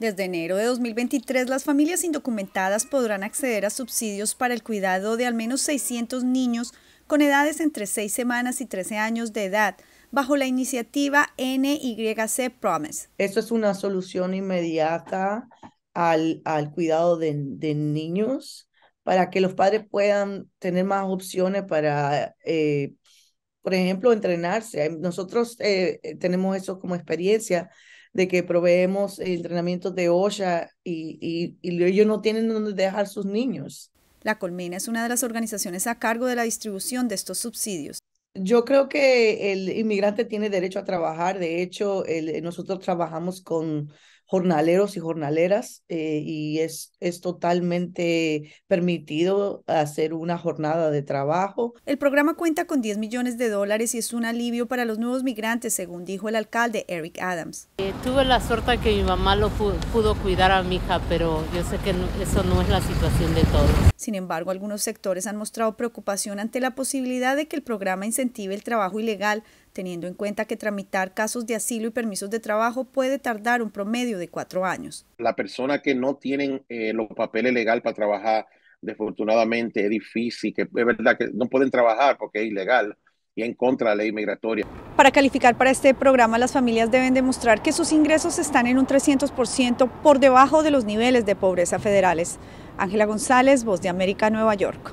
Desde enero de 2023, las familias indocumentadas podrán acceder a subsidios para el cuidado de al menos 600 niños con edades entre 6 semanas y 13 años de edad, bajo la iniciativa NYC Promise. Esto es una solución inmediata al, al cuidado de, niños para que los padres puedan tener más opciones para, eh, por ejemplo, entrenarse. Nosotros eh, eh, tenemos eso como experiencia de que proveemos entrenamientos de OSHA y, ellos no tienen donde dejar sus niños. La Colmena es una de las organizaciones a cargo de la distribución de estos subsidios. Yo creo que el inmigrante tiene derecho a trabajar. De hecho, nosotros trabajamos con jornaleros y jornaleras eh, y es, es totalmente permitido hacer una jornada de trabajo. El programa cuenta con 10 millones de dólares y es un alivio para los nuevos migrantes, según dijo el alcalde Eric Adams. Eh, tuve la suerte que mi mamá lo pudo, cuidar a mi hija, pero yo sé que eso no es la situación de todos. Sin embargo, algunos sectores han mostrado preocupación ante la posibilidad de que el programa incentive el trabajo ilegal teniendo en cuenta que tramitar casos de asilo y permisos de trabajo puede tardar un promedio de cuatro años. La persona que no tienen eh, los papeles legales para trabajar, desafortunadamente es difícil, que es verdad que no pueden trabajar porque es ilegal y en contra de la ley migratoria. Para calificar para este programa, las familias deben demostrar que sus ingresos están en un 300% por debajo de los niveles de pobreza federales. Ángela González, Voz de América, Nueva York.